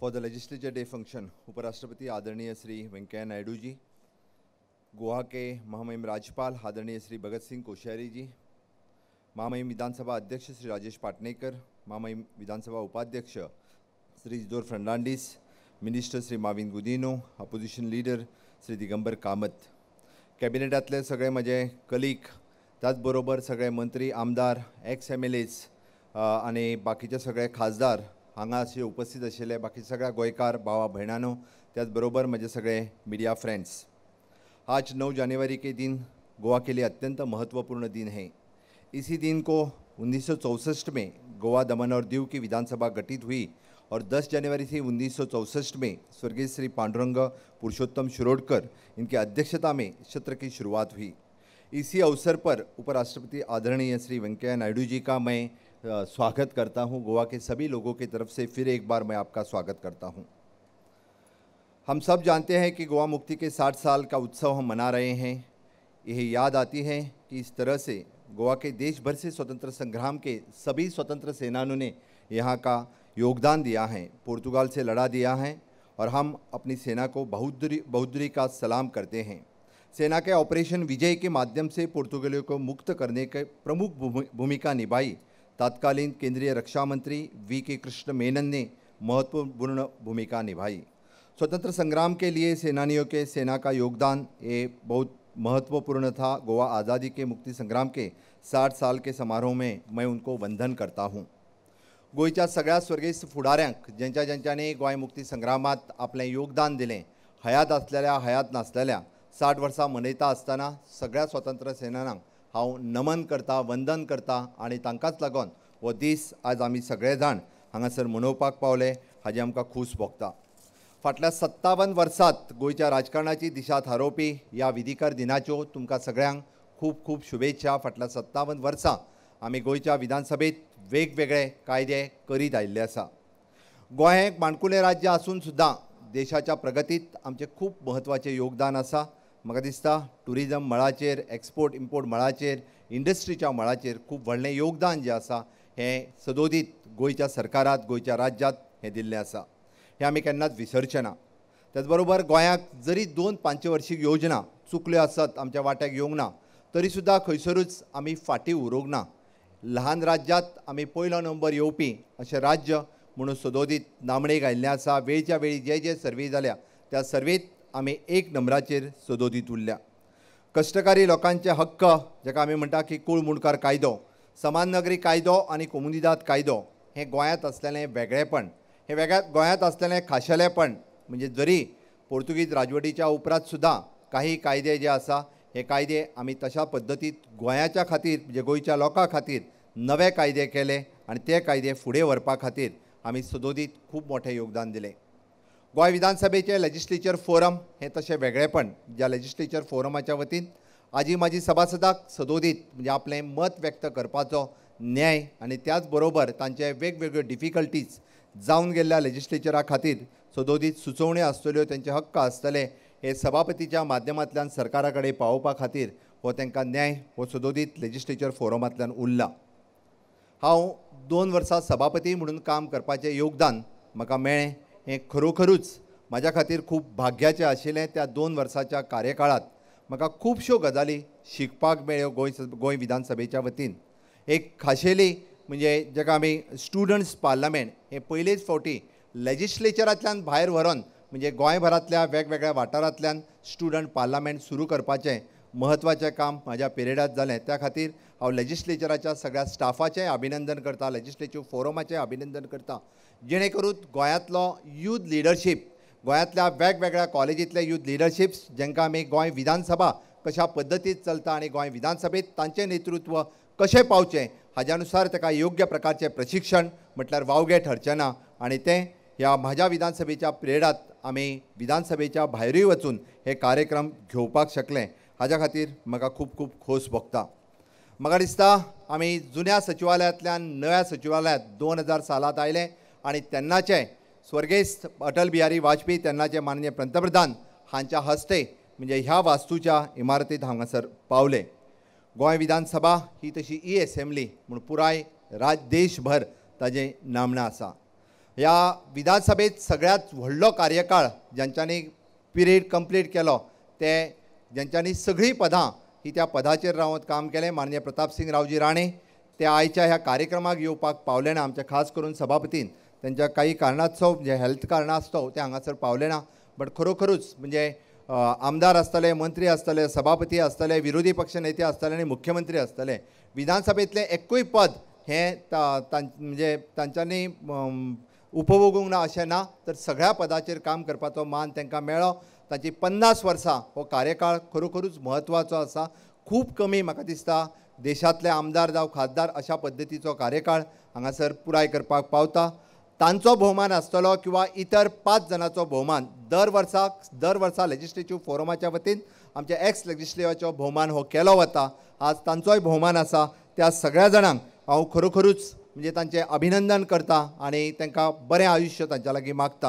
for the legislature day function उपराष्ट्रपती आदरणीय श्री व्यंकय्या नायडूजी जी गोवा के महामहिम राज्यपाल आदरणीय श्री भगतसिंग कोश्यारीजी कोश्यारी जी महामहिम विधानसभा अध्यक्ष श्री राजेश पाटणेकर महामहिम विधानसभा उपाध्यक्ष श्री इजोर Fernandes minister Shri Mauvin Godinho opposition leader Shri Digambar Kamat कॅबिनेटांतले सगळे म्हजे कलीग त्याचबरोबर बरोबर सगळे मंत्री आमदार एक्स एम एल एज आणि बाकीचे सगळे खासदार हांगाशी उपस्थित आशिल्ले बाकी सगळ्या गोंयकार भावा भयणांनो त्याच बरोबर म्हजे सगळे मिडिया फ्रेंड्स आज 9 जनवरी के दिन गोवा के लिए अत्यंत महत्वपूर्ण दिन है इसी दिन को 1964 में गोवा दमन और दीव की विधानसभा गठित हुई और 10 जनवरी से 1964 में स्वर्गीय श्री पांडुरंग पुरुषोत्तम शिरोडकर इनकी अध्यक्षता में सत्र की शुरुआत हुई इसी अवसर पर उपराष्ट्रपति आदरणीय श्री वेंकैया नायडू जी का मैं स्वागत करता हूं गोवा के सभी लोगों की तरफ से फिर एक बार मैं आपका स्वागत करता हूं हम सब जानते हैं कि गोवा मुक्ति के 60 साल का उत्सव हम मना रहे हैं यह याद आती है कि इस तरह से गोवा के देश भर से स्वतंत्र संग्राम के सभी स्वतंत्र सेनानियों ने यहाँ का योगदान दिया है पुर्तगाल से लड़ा दिया है और हम अपनी सेना को बहुदरी बहुदरी का सलाम करते हैं सेना के ऑपरेशन विजय के माध्यम से पुर्तगालियों को मुक्त करने के प्रमुख भूमिका निभाई तत्कालीन केंद्रीय रक्षा मंत्री वी के कृष्ण मेनन ने महत्वपूर्ण भूमिका निभाई स्वतंत्र संग्राम के लिए सेनानियों के सेना का योगदान ये बहुत महत्वपूर्ण था गोवा आज़ादी के मुक्ति संग्राम के 60 साल के समारोह में मैं उनको वंदन करता हूँ गोंयच्या सगळ्या स्वर्गीस फुडाऱ्यांक ज्यांच्या ज्यांच्यानी गोय मुक्ति संग्राम अपने योगदान दिल हयात आसले हयात नासलेल्या साठ वर्षा मनयता आसाना सग्या स्वतंत्र सेनानक हांव नमन करता वंदन करता आनी तांकांच लागून हो दीस आज आमी सगळे जाण हांगासर मनोवपाक पावले हाजी आमकां खूस भोगता फाटल्या सत्तावन वर्सांत गोंयच्या राजकारणाची दिशा थारोवपी ह्या विधिकार दिनाच्यो तुमकां सगळ्यांक खूब खूब शुभेच्छा फाटल्या सत्तावन वर्सां आमी गोंयच्या विधानसभेत वेगवेगळे कायदे करीत आयिल्ले आसा गोंय एक माणकुलें राज्य आसून सुद्दां देशाच्या प्रगतीत आमचें खूब म्हत्वाचें योगदान आसा म्हाका दिसता टुरिजम मळाचेर एक्सपोर्ट इम्पोर्ट मळाचेर इंडस्ट्रीच्या मळाचेर खूब व्हडलें योगदान जें आसा हें सदोदीत गोंयच्या सरकारात गोंयच्या राज्यांत हें दिल्लें आसा हें आमी केन्नाच विसरचें ना त्याच बरोबर गोंयाक जरी दोन पांचवर्शीक योजना चुकल्यो आसत आमच्या वाट्याक येवंक ना तरी सुद्दां खंयसरूच आमी फाटीं उरूंक ना ल्हान राज्यांत आमी पयलो नंबर येवपी अशें राज्य म्हणून सदोदीत नामणेक आयिल्लें आसा वेळच्या वेळी जे जे सर्वे जाल्या त्या सर्वेत आमी एक नंबराचेर सदोदित उरल्या कष्टकारी लोकांचे हक्क जेका आम्ही म्हणटा की कुळ मुणकार कायदो समान नगरी कायदो आणि कोमुनिदाद कायदो हे गोयात असलेले वेगळेपण हे वेगळ्या गोयात असलेले खाशेलेपण म्हणजे जरी पोर्तुगीज राजवटीच्या उपरात सुद्धा काही कायदे जे असा हे कायदे आम्ही तशा पद्धतीत गोयाच्या खातीर म्हणजे गोंयच्या लोकां खातीर नवे कायदे केले आणि ते कायदे फुडें व्हरपा खातीर आम्ही सदोदीत खूप मोठे योगदान दिलें गोय विधानसभेचे लेजिस्लेचर फोरम हे तसे वेगळेपण ज्या लेजिस्लेचर फोरमाच्या वतीन आजी माजी सभासदाक सदोदीत म्हणजे आपले मत व्यक्त करपाचो न्याय आणि त्याचबरोबर बरोबर तांचे वेगवेगळे डिफिकल्टीज जाऊन गेल्या लेजिस्लेचरा खातीर सदोदीत सुचोवण्यो आसतल्यो त्यांचे हक्क असले हे सभापतीच्या माध्यमांतल्यान सरकाराकडे कडेन पावोवपा खातीर हो तेंकां न्याय हो सदोदीत लेजिस्लेचर फोरमांतल्यान उरला हांव दोन वर्सां सभापती म्हणून काम करपाचें योगदान म्हाका मेळ्ळें हे खरोखरूच माझ्या खातीर खूब भाग्याचे आशिले त्या दोन वर्साच्या कार्यकाळात म्हाका खुबश्यो गजाली शिकपाक मेळ्यो गोंय गोंय विधानसभेच्या वतीन एक खाशेली म्हणजे जेका आमी स्टुडंट्स पार्लमेंट हे पहिलेच फावटी लेजिस्लेचरातल्यान भायर व्हरोन म्हणजे गोंयभरांतल्या वेगवेगळ्या वाठारांतल्यान स्टुडंट पार्लमेंट सुरू करपाचें म्हत्वाचें काम माझ्या पिरियडांत जालें त्या खातीर हांव लेजिस्लेचराच्या सगळ्या स्टाफाचेंय अभिनंदन करता लेजिस्लेचीव फोरमाचें अभिनंदन करता जेणे करून गोंयांतलो यूथ लिडरशीप गोयातल्या वेगवेगळ्या कॉलेजीतले यूथ लिडरशिप्स जेंकां आमी गोंय विधानसभा कशा पद्धतीत चलता आणि गोय विधानसभेत तांचें नेतृत्व कसे पावचे हाज्या त्या योग्य प्रकारचे प्रशिक्षण म्हटल्यार वावगे ठरचे ना आणि ते ह्या माझ्या विधानसभेच्या पिरेडात आम्ही विधानसभेच्या भायरूय वचून हे कार्यक्रम घेवपाक शकले हाज्या खातीर म्हाका खूप खूप खोस भोगता म्हाका दिसता आम्ही जुन्या सचिवालयातल्या नव्या सचिवालयात दोन हजार सालांत आयले आणि त्यांनाचे स्वर्गेस्त अटल बिहारी वाजपेयी त्यांनाचे माननीय पंतप्रधान हांच्या हस्ते म्हणजे ह्या वास्तूच्या इमारतीत हांगासर पावले गोंय विधानसभा ही तशी ई असेंब्ली म्हूण पुराय राज देशभर ताजे नामना आसा ह्या विधानसभेत सगळ्यात व्हडलो कार्यकाळ ज्यांच्यानी पिरियड कंप्लीट केलो ते ज्यांच्यांनी सगळी पदां ही त्या पदाचेर रावत काम केलें माननीय प्रतापसिंग रावजी राणे ते आयच्या ह्या कार्यक्रमाक येवपाक पावले ना आमच्या खास करून सभापतीन त्यांच्या काही कारणास्तव म्हणजे हेल्थ कारणास्तव ते हांगासर पावले ना बट खरोखरूच म्हणजे आमदार असतले मंत्री आसतले सभापती असतले विरोधी पक्ष नेते आसतले आणि मुख्यमंत्री आसतले विधानसभेतले एकूय पद हे म्हणजे तांच्यांनी उपभोगूंक ना अशें ना तर सगळ्या पदाचे काम करपाचो मान तांकां मेळ्ळो ताची पन्नास वर्सां हो कार्यकाळ खरोखरूच म्हत्वाचो असा खूप कमी म्हाका दिसता देशातले आमदार जावं खासदार अशा पद्धतीचा कार्यकाळ हांगासर पुराय करपाक पावता तांचो भोवमान आसतलो किंवा इतर पाच जाणांचो भोवमान दर वर्सा दर वर्सा लेजिस्लेटिव्ह फोरमाच्या वतीन आमच्या एक्स लेजिस्लेटिव्हाचो भोवमान हो केलो वता आज तांचोय भोवमान आसा त्या सगळ्या जाणांक हांव खरोखरूच म्हणजे तांचें अभिनंदन करता आनी तांकां बरें आयुश्य तांच्या लागी मागता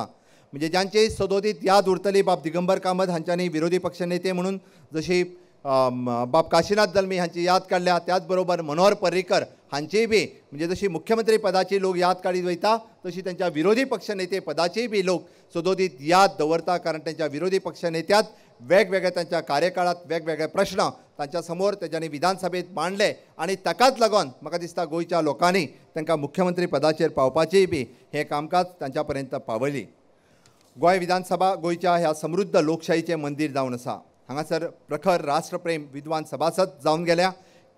म्हणजे ज्यांची सदोदीत याद उरतली बाब दिगंबर कामत हांच्यांनी विरोधी पक्ष नेते म्हणून जशी बाब काशीनाथ जल्मी हांची याद काढल्या त्याचबरोबर मनोहर पर्रीकर हांचीय बी म्हणजे जशी मुख्यमंत्री पदाची लोक याद काढीत वयता तशी त्यांच्या विरोधी पक्ष नेते पदाची बी लोक सदोदित याद दवरता कारण त्यांच्या विरोधी पक्ष वेगवेगळ्या त्यांच्या कार्यकाळात वेगवेगळे प्रश्न तांच्या समोर विधानसभेत मांडले आणि ताकाच लागून म्हाका दिसता गोंयच्या लोकांनी तांकां मुख्यमंत्री पदाचेर पावपाचेंय बी हे कामकाज तांच्या पर्यंत गोय विधानसभा गोंयच्या ह्या समृद्ध लोकशाहीचे मंदिर जावन आसा हंगासर प्रखर राष्ट्रप्रेम विद्वान सभासद जाऊन गेल्या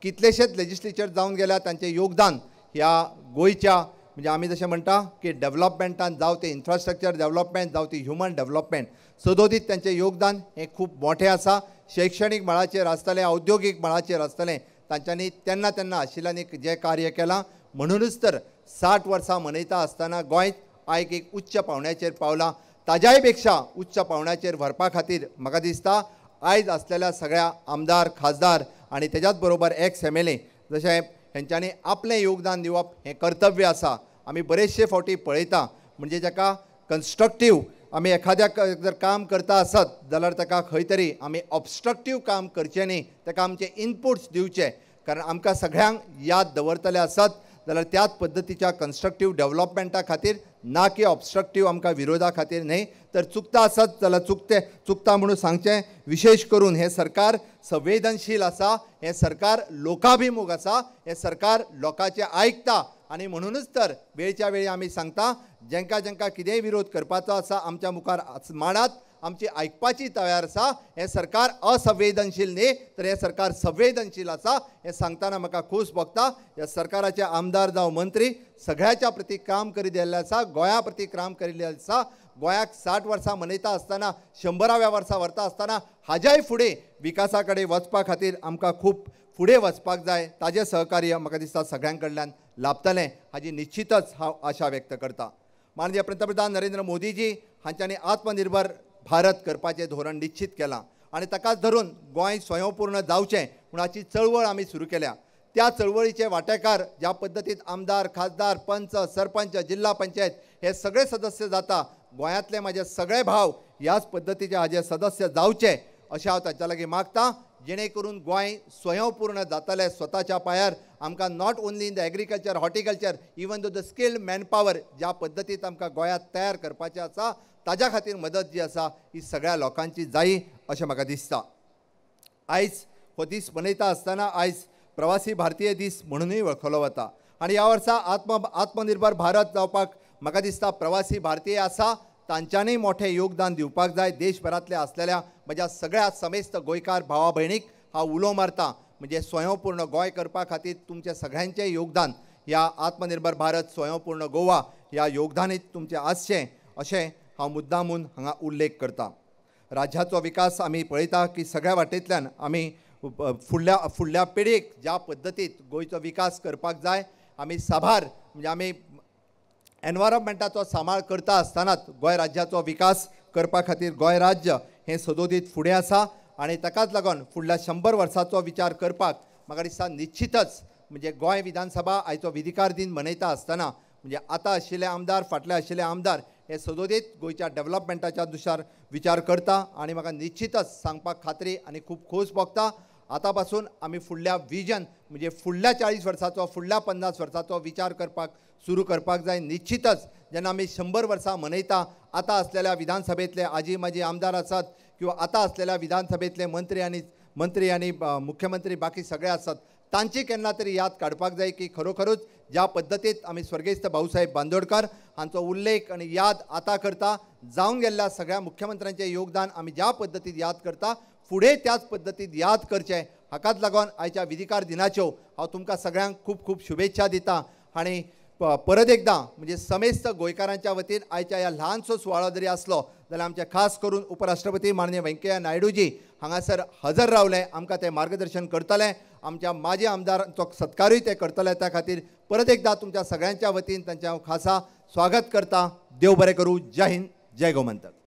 कितलेशेच लेजिस्लेचर जाऊन गेल्या त्यांचे योगदान ह्या गोयच्या म्हणजे आम्ही जसे म्हणता की डेव्हलपमेंटान जावं ते इन्फ्रास्ट्रक्चर डेव्हलपमेंट जावं ती ह्युमन डेव्हलपमेंट सदोदीत त्यांचे योगदान हे खूप मोठे असा शैक्षणिक मळाचेर आसतलें औद्योगीक मळाचेर आसतलें तांच्यांनी तेन्ना तेन्ना आशिल्ल्यांनी जे कार्य केलां म्हणूनच तर साठ वर्सां मनयता आसतना गोंय आयक एक उच्च पावण्याचेर पावलां ताज्याय पेक्षा उच्च पावण्याचेर व्हरपा खातीर म्हाका दिसता आयज असलेल्या सगळ्या आमदार खासदार आणि त्याच्याच बरोबर एक्स एम एल ए जशें ह्यांच्यानी आपलें योगदान दिवप हें कर्तव्य आसा आमी बरेचशे फावटी पळयता म्हणजे जाका कन्स्ट्रक्टीव आमी एखाद्या जर काम करता आसत जाल्यार ताका खंय तरी आमी ऑबस्ट्रक्टीव काम करचें न्ही ताका आमचे इनपुट्स दिवचे कारण आमकां सगळ्यांक याद दवरतले असत जाल्यार त्याच पद्दतीच्या कन्स्ट्रक्टीव डेव्हलपमेंटा खातीर ना की ऑबस्ट्रक्टिव्ह आमकां विरोधा खातीर न्हय तर चुकता आसत जाल्यार चुकते चुकता म्हणून सांगचें विशेष करून हें सरकार संवेदनशील आसा हें सरकार लोकाभिमुख आसा हें सरकार लोकांचें आयकता आनी म्हणूनच तर वेळच्या वेळी आमी सांगता जेंका जेंका कितेंय विरोध करपाचो आसा आमच्या मुखार मांडात आमची ऐकपाची तयार आसा हे सरकार असंवेदनशील न्ही तर हे सरकार संवेदनशील असा हे सांगताना म्हाका खूस भोगता या सरकाराचे आमदार जावं मंत्री सगळ्याच्या प्रती काम करीत आले असा गोया प्रती काम करीत असा गोंयाक साठ वर्सां मनयता असताना शंभराव्या वर्सा व्हरता असताना हाज्याय फुडें विकासाकडे वचपा खातीर आमकां खूप फुडें वचपाक जाय ताजें सहकार्य म्हाका दिसता सगळ्यां कडल्यान लाभतलें हाजी निश्चितच हांव आशा व्यक्त करता माननीय पंतप्रधान नरेंद्र मोदीजी हांच्यांनी आत्मनिर्भर भारत करपाचें धोरण निश्चित केलां आनी ताकाच धरून गोंय स्वयंपूर्ण जावचें म्हूण हाची चळवळ आमी सुरू केल्या त्या चळवळीचे वांटेकार ज्या पद्दतीन आमदार खासदार पंच सरपंच जिल्हा पंचायत हे सगळे सदस्य जाता गोंयांतले माझे सगळे भाव ह्याच पद्दतीचे हाजे सदस्य जावचे अशें हांव तांच्या लागीं मागतां जेणेकरून करून गोंय स्वयंपूर्ण जाताले स्वतःच्या पांयार आमकां not only in the agriculture horticulture even though the skilled manpower ज्या पद्दतीत आमकां गोंयांत तयार करपाचें आसा ताज्या खातीर मदत जी आसा ही सगळ्या लोकांची जाई अशें म्हाका दिसता आयज हो दीस मनयता आसतना आयज प्रवासी भारतीय दीस म्हणूनय वळखलो वता आनी ह्या वर्सा आत्म आत्मनिर्भर भारत जावपाक म्हाका दिसता प्रवासी भारतीय आसा तांच्यांनी मोठें योगदान दिवपाक जाय देशभरांतल्या असलेल्या म्हज्या सगळ्या समेस्त गोंयकार भावा भयणीक हा उलो मारतां म्हणजे स्वयंपूर्ण गोंय करपा खातीर तुमचे सगळ्यांचे योगदान ह्या आत्मनिर्भर भारत स्वयंपूर्ण गोवा या योगदानीत तुमचें आसचें अशें हांव मुद्दामून हांगा उल्लेख करता राज्याचो विकास आमी पळयता की सगळ्या वाटेंतल्यान आमी फुडल्या फुडल्या पिढीक ज्या पद्दतीत गोंयचो विकास करपाक जाय आमी साबार म्हणजे आमी एनवायरमेंटाचो सांबाळ करता आसतनाच गोंय राज्याचो विकास करपा खातीर गोंय राज्य हे सदोदीत फुडें आसा आनी ताकाच लागून फुडल्या शंबर वर्साचो विचार करपाक म्हाका दिसता निश्चितच म्हणजे गोंय विधानसभा आयचो विधिकार दिन मनयता आसतना म्हणजे आतां आशिल्ले आमदार फाटले आशिल्ले आमदार हे सदोदीत गोंयच्या डेव्हलपमेंटाच्या दुशार विचार करता आनी म्हाका निश्चितच सांगपाक खात्री आनी खूब खोस भोगता आतां पासून आमी फुडल्या विजन म्हणजे फुडल्या चाळीस वर्साचो फुडल्या पन्नास वर्साचो विचार करपाक सुरू करपाक जाय निश्चितच जेन्ना आमी शंबर वर्सां मनयता आतां असलेल्या विधानसभेतले आजी माजी आमदार आसात किंवा आतां असलेल्या विधानसभेतले मंत्री आनी मंत्री आनी मुख्यमंत्री बाकी सगळे आसात तांची केन्ना तरी याद काडपाक जाय की खरोखरच ज्या पद्धतीत आमी स्वर्गेस्त भाऊसाहेब बांदोडकर हांचो उल्लेख आनी याद आतां करता जाऊन गेल्ल्या सगळ्या मुख्यमंत्र्यांचें योगदान आमी ज्या पद्धतीत याद करता फुडें त्याच पद्धतीत याद करचें हाकाच लागून आयच्या विधिकार दिनाच्यो हांव तुमकां सगळ्यांक खूब खूब शुभेच्छा दितां आनी परत एकदा म्हणजे समेस्त गोयकारांच्या वतीन आयच्या ह्या ल्हानसो सुवाळो जरी असलो जाल्यार आमचे खास करून उपराष्ट्रपती माननीय व्यंकय्या नायडूजी हांगासर हजर रावले आमकां ते मार्गदर्शन करतले आमच्या माजी आमदारांचो सत्कारूय ते करतले त्या खातीर परत एकदा तुमच्या सगळ्यांच्या वतीन त्यांचे हांव खासा स्वागत करता देव बरें करूं जय हिंद जय गोमंतक